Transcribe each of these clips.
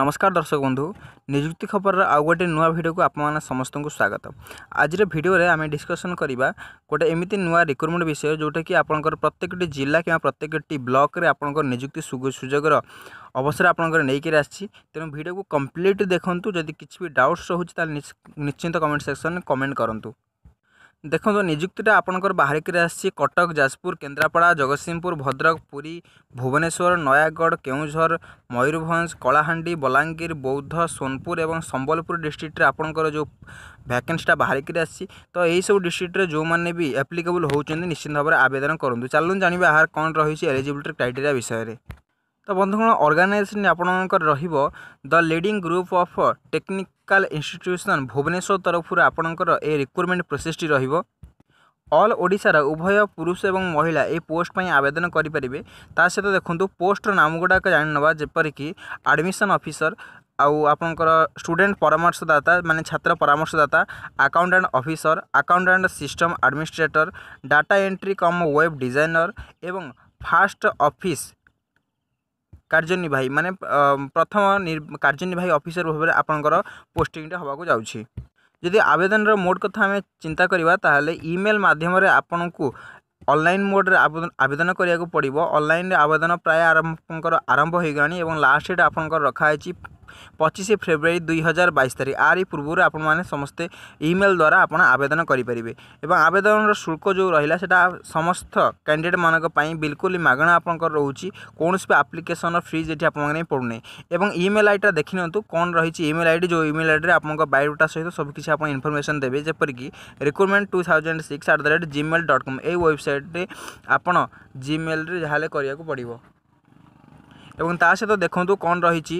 নমস্কার দর্শক বন্ধু ନିଯୁକ୍ତି ଖବରର ଆଉ ଗୋଟେ ନୂଆ ଭିଡ଼ିଓକୁ ଆପଣମାନେ ସମସ୍ତଙ୍କୁ ସ୍ୱାଗତ ଆଜିର ଭିଡ଼ିଓରେ ଆମେ ଡିସ୍କସନ୍ କରିବା ଗୋଟେ ଏମିତି ନୂଆ ରିକ୍ରୁଟମେଣ୍ଟ ବିଷୟ ଯେଉଁଟାକି ଆପଣଙ୍କର ପ୍ରତ୍ୟେକଟି ଜିଲ୍ଲା କିମ୍ବା ପ୍ରତ୍ୟେକଟି ବ୍ଲକରେ ଆପଣଙ୍କର ନିଯୁକ୍ତି ସୁଯୋଗର ଅବସର ଆପଣଙ୍କର ନେଇକରି ଆସିଛି ତେଣୁ ଭିଡ଼ିଓକୁ କମ୍ପ୍ଲିଟ୍ ଦେଖନ୍ତୁ ଯଦି କିଛି ବି ଡାଉଟ୍ସ ରହୁଛି ତାହେଲେ ନିଶ୍ଚିନ୍ତ କମେଣ୍ଟ ସେକ୍ସନରେ କମେଣ୍ଟ କରନ୍ତୁ ଦେଖନ୍ତୁ ନିଯୁକ୍ତିଟା ଆପଣଙ୍କର ବାହାରିକିରି ଆସିଛି କଟକ ଯାଜପୁର କେନ୍ଦ୍ରାପଡ଼ା ଜଗତସିଂହପୁର ଭଦ୍ରକ ପୁରୀ ଭୁବନେଶ୍ୱର ନୟାଗଡ଼ କେଉଁଝର ମୟୂରଭଞ୍ଜ କଳାହାଣ୍ଡି ବଲାଙ୍ଗୀର ବୌଦ୍ଧ ସୋନପୁର ଏବଂ ସମ୍ବଲପୁର ଡିଷ୍ଟ୍ରିକ୍ଟରେ ଆପଣଙ୍କର ଯେଉଁ ଭ୍ୟାକେନ୍ସିଟା ବାହାରିକିରି ଆସିଛି ତ ଏହିସବୁ ଡିଷ୍ଟ୍ରିକ୍ଟରେ ଯେଉଁମାନେ ବି ଆପ୍ଲିକେବୁଲ୍ ହେଉଛନ୍ତି ନିଶ୍ଚିନ୍ତ ଭାବରେ ଆବେଦନ କରନ୍ତୁ ଚାଲନ୍ତୁ ଜାଣିବା ଏହାର କ'ଣ ରହିଛି ଏଲିଜିବିଲିଟି କ୍ରାଇଟେରିଆ ବିଷୟରେ ତ ବନ୍ଧୁଗଣ ଅର୍ଗାନାଇଜେସନ୍ ଆପଣଙ୍କର ରହିବ the leading group of technical institution Bhubaneswar ତରଫରୁ ଆପଣଙ୍କର ଏ ରିକ୍ରୁଟମେଣ୍ଟ ପ୍ରୋସେସ୍ଟି ରହିବ ଅଲ୍ ଓଡ଼ିଶାର ଉଭୟ ପୁରୁଷ ଏବଂ ମହିଳା ଏହି ପୋଷ୍ଟ ପାଇଁ ଆବେଦନ କରିପାରିବେ ତା ସହିତ ଦେଖନ୍ତୁ ପୋଷ୍ଟର ନାମ ଗୁଡ଼ାକ ଜାଣିନେବା ଯେପରିକି ଆଡ଼ମିସନ୍ ଅଫିସର ଆଉ ଆପଣଙ୍କର ଷ୍ଟୁଡେଣ୍ଟ ପରାମର୍ଶଦାତା ମାନେ ଛାତ୍ର ପରାମର୍ଶଦାତା accountant officer accountant system administrator data entry cum web designer ଏବଂ ଫାଷ୍ଟ ଅଫିସ୍ কার্যনির্বাহী মানে প্রথম কার্যনির্বাহী অফিসর ভাবে আপনার পোস্টিংটা হওয়া যাচ্ছে যদি আবেদনর মোড কথা আমি চিন্তা করা তাহলে ইমেল মাধ্যমে আপনার অনলাইন মোড্রে আবেদন করা পড়ব অনলাইন আবেদন প্রায় আপনার আরম্ভ হয়ে গলানি এবং লাস্ট ডেট আপনার রখা হয়েছে পঁচিশ ফেব্রুয়ারি দুই হাজার বাইশ তারিখ আরি পূর্বর আপনার সমস্তে ইমেল দ্বারা আপনার আবেদন করে এবং আবেদনর শুল্ক যে রহলা সেটা সমস্ত ক্যান্ডিডেট মানক বিলকুল মাগণা আপনার রয়েছে কৌশি আপ্লিকেসন ফিজ এটি আপনার পড়ুনি এবং ইমেল আইডিটা দেখি নিতু কম রয়েছে ইমেল আইডি যে ইমেল আইডি আপনার বায়োডাটা সহ সবকিছু আপনার ইনফরমেশন দেবে যেপরিকি রিক্রুটমেন্ট টু থাউজেন্ড সিক্স আট the rate Gmail dot com এই ওয়েবসাইটে আপনার জিমেলরে যা হলে করা পড়ব এবং তা সহ দেখুন কম রয়েছে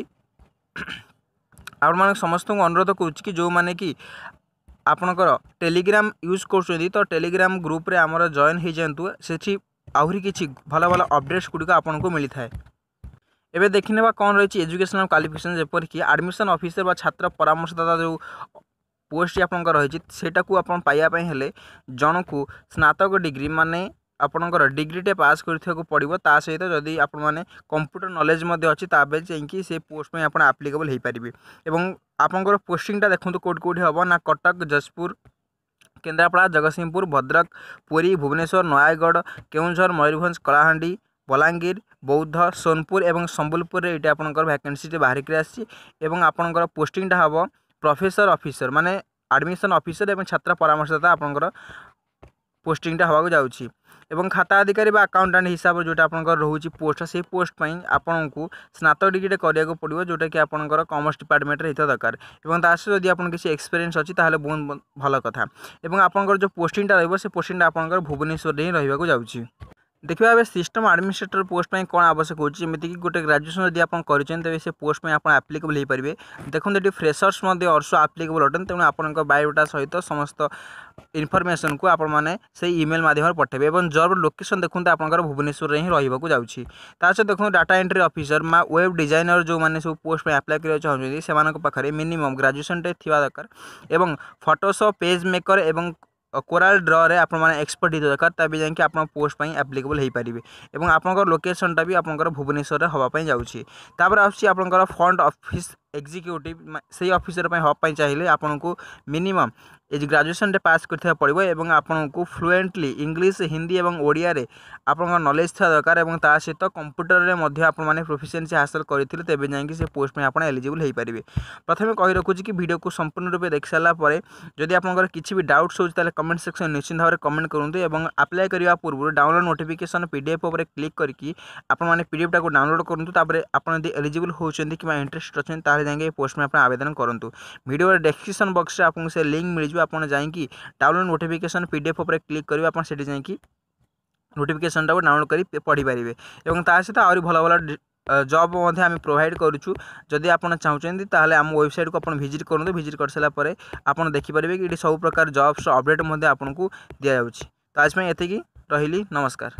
ଆପଣମାନଙ୍କୁ ସମସ୍ତଙ୍କୁ ଅନୁରୋଧ କରୁଛି କି ଯେଉଁମାନେ କି ଆପଣଙ୍କର ଟେଲିଗ୍ରାମ ୟୁଜ୍ କରୁଛନ୍ତି ତ ଟେଲିଗ୍ରାମ ଗ୍ରୁପରେ ଆମର ଜଏନ୍ ହୋଇଯାଆନ୍ତୁ ସେଠି ଆହୁରି କିଛି ଭଲ ଭଲ ଅପଡ଼େଟ୍ସ ଗୁଡ଼ିକ ଆପଣଙ୍କୁ ମିଳିଥାଏ ଏବେ ଦେଖିନେବା କ'ଣ ରହିଛି ଏଜୁକେସନାଲ୍ କ୍ୱାଲିଫିକେସନ୍ ଯେପରିକି ଆଡ଼ମିସନ୍ ଅଫିସର ବା ଛାତ୍ର ପରାମର୍ଶଦାତା ଯେଉଁ ପୋଷ୍ଟଟି ଆପଣଙ୍କର ରହିଛି ସେଇଟାକୁ ଆପଣ ପାଇବା ପାଇଁ ହେଲେ ଜଣକୁ ସ୍ନାତକ ଡିଗ୍ରୀ ମାନେ ଆପଣଙ୍କର ଡିଗ୍ରୀଟେ ପାସ୍ କରିଥିବାକୁ ପଡ଼ିବ ତା ସହିତ ଯଦି ଆପଣମାନେ କମ୍ପ୍ୟୁଟର ନଲେଜ୍ ମଧ୍ୟ ଅଛି ତା ପାଇଁ ଯାଇକି ସେ ପୋଷ୍ଟ ପାଇଁ ଆପଣ ଆପ୍ଲିକେବଲ୍ ହୋଇପାରିବେ ଏବଂ ଆପଣଙ୍କର ପୋଷ୍ଟିଂଟା ଦେଖନ୍ତୁ କେଉଁଠି କେଉଁଠି ହେବ ନା କଟକ ଯାଜପୁର କେନ୍ଦ୍ରାପଡ଼ା ଜଗତସିଂହପୁର ଭଦ୍ରକ ପୁରୀ ଭୁବନେଶ୍ୱର ନୟାଗଡ଼ କେଉଁଝର ମୟୂରଭଞ୍ଜ କଳାହାଣ୍ଡି ବଲାଙ୍ଗୀର ବୌଦ୍ଧ ସୋନପୁର ଏବଂ ସମ୍ବଲପୁରରେ ଏଇଟା ଆପଣଙ୍କର ଭ୍ୟାକେନ୍ସିଟି ବାହାରିକି ଆସିଛି ଏବଂ ଆପଣଙ୍କର ପୋଷ୍ଟିଂଟା ହେବ ପ୍ରଫେସର ଅଫିସର ମାନେ ଆଡ଼ମିସନ୍ ଅଫିସର ଏବଂ ଛାତ୍ର ପରାମର୍ଶଦାତା ଆପଣଙ୍କର ପୋଷ୍ଟିଂଟା ହେବାକୁ ଯାଉଛି ଏବଂ ଖାତା ଅଧିକାରୀ ବା ଆକାଉଣ୍ଟାଣ୍ଟ ହିସାବରେ ଯେଉଁଟା ଆପଣଙ୍କର ରହୁଛି ପୋଷ୍ଟ ସେଇ ପୋଷ୍ଟ ପାଇଁ ଆପଣଙ୍କୁ ସ୍ନାତକ ଡିଗ୍ରୀଟେ କରିବାକୁ ପଡ଼ିବ ଯେଉଁଟାକି ଆପଣଙ୍କର କମର୍ସ ଡିପାର୍ଟମେଣ୍ଟରେ ହେଇଥିବା ଦରକାର ଏବଂ ତା ସହିତ ଯଦି ଆପଣ କିଛି ଏକ୍ସପେରିଏନ୍ସ ଅଛି ତାହେଲେ ବହୁତ ଭଲ କଥା ଏବଂ ଆପଣଙ୍କର ଯେଉଁ ପୋଷ୍ଟିଂଟା ରହିବ ସେ ପୋଷ୍ଟିଂଟା ଆପଣଙ୍କର ଭୁବନେଶ୍ୱରରେ ହିଁ ରହିବାକୁ ଯାଉଛି देखिए अब सिस्टम आडमिनिस्ट्रेटर पोस्ट में कौन आवश्यक होती जमीक गोटे ग्राजुएसन जब आप तेज पोस्ट में आप आप्लिकेबल हो पारे देखते ये फ्रेसर्स अर्सो आप्लिकेबल अटें तेणु आपण बायोडाटा सहित समस्त इनफर्मेसन को आपने इमेल मध्यम पठेबे और जब लोकेसन देखते आपर भुवनेश्वर ही रहा जाऊँगी सहित देखो डाटा एंट्री अफिसर मा वेब डिजाइनर जो मैंने सब पोस्ट में आप्लाय चाहते से मिनिमम ग्राजुएसन थे दरकार Photoshop page maker Corel draw আপনার এক্সপর্ট হওয়া দরকার তবে যাই আপনার পোস্ট আপ্লিকেবল হয়ে পারে এবং আপনার লোকেসনটা বি আপনার ভুবনেশ্বরের হওয়া যাচ্ছে তাপরে আসছে আপনার ফ্রন্ট অফিস এক্সিক্যুটিভ সেই অফিসর হওয়া চাইলে আপনার মিনিমম গ্রাজুয়েসনটে পাস করতে পড়ব এবং আপনার ফ্লুয়েন্টলি ইংলিশ হিন্দি এবং ওড়িয়ার আপনার নলেজ থাকা দরকার এবং তা সহ কম্পুটরের আপনার প্রফিসিয়েন্সি হাসল করে তেমনি যাই সে পোস্ট আপনার এলিজিবল হয়ে পারে প্রথমে কী রাখুছি কি ভিডিওকে সম্পূর্ণ রূপে দেখি সারা পরে যদি আপনার কিছু বি ডাউটস হচ্ছে তাহলে कमेंट सेक्शन निश्चित भाव में कमेंट करूँ आप्लाय करने पूर्व डाउनलोड नोटिफिकेसन पीडीएफ उपर क्लिक करके आपने को टाक डाउनलोड करूँ तापर आपड़ एलिजिबल होती कि इंटरेस्ट अच्छा ताहले जाए पोस्ट में आप आवेदन करूँ भिडियो डेस्क्रिप्सन बक्स में आपको से लिंक मिल आप जाकि डाउनलोड नोटिफिकेसन पीडीएफ उपर क्लिक करेंगे आप नोटिफिकेसन टाक डाउनलोड कर पढ़ी पारे और सहित आल भल জব মধ্যে আমি প্রোভাইড করছু যদি আপনার চাহুন তাহলে আমার ওয়েবসাইট কু আপনার ভিজিট করুন ভিজিট করসারা পরে আপনার দেখিপারে কি এটি সব প্রকার জবস অপডেট মধ্যে আপনার দিয়া যাচ্ছে তো আজপাই এতকি রহলি নমস্কার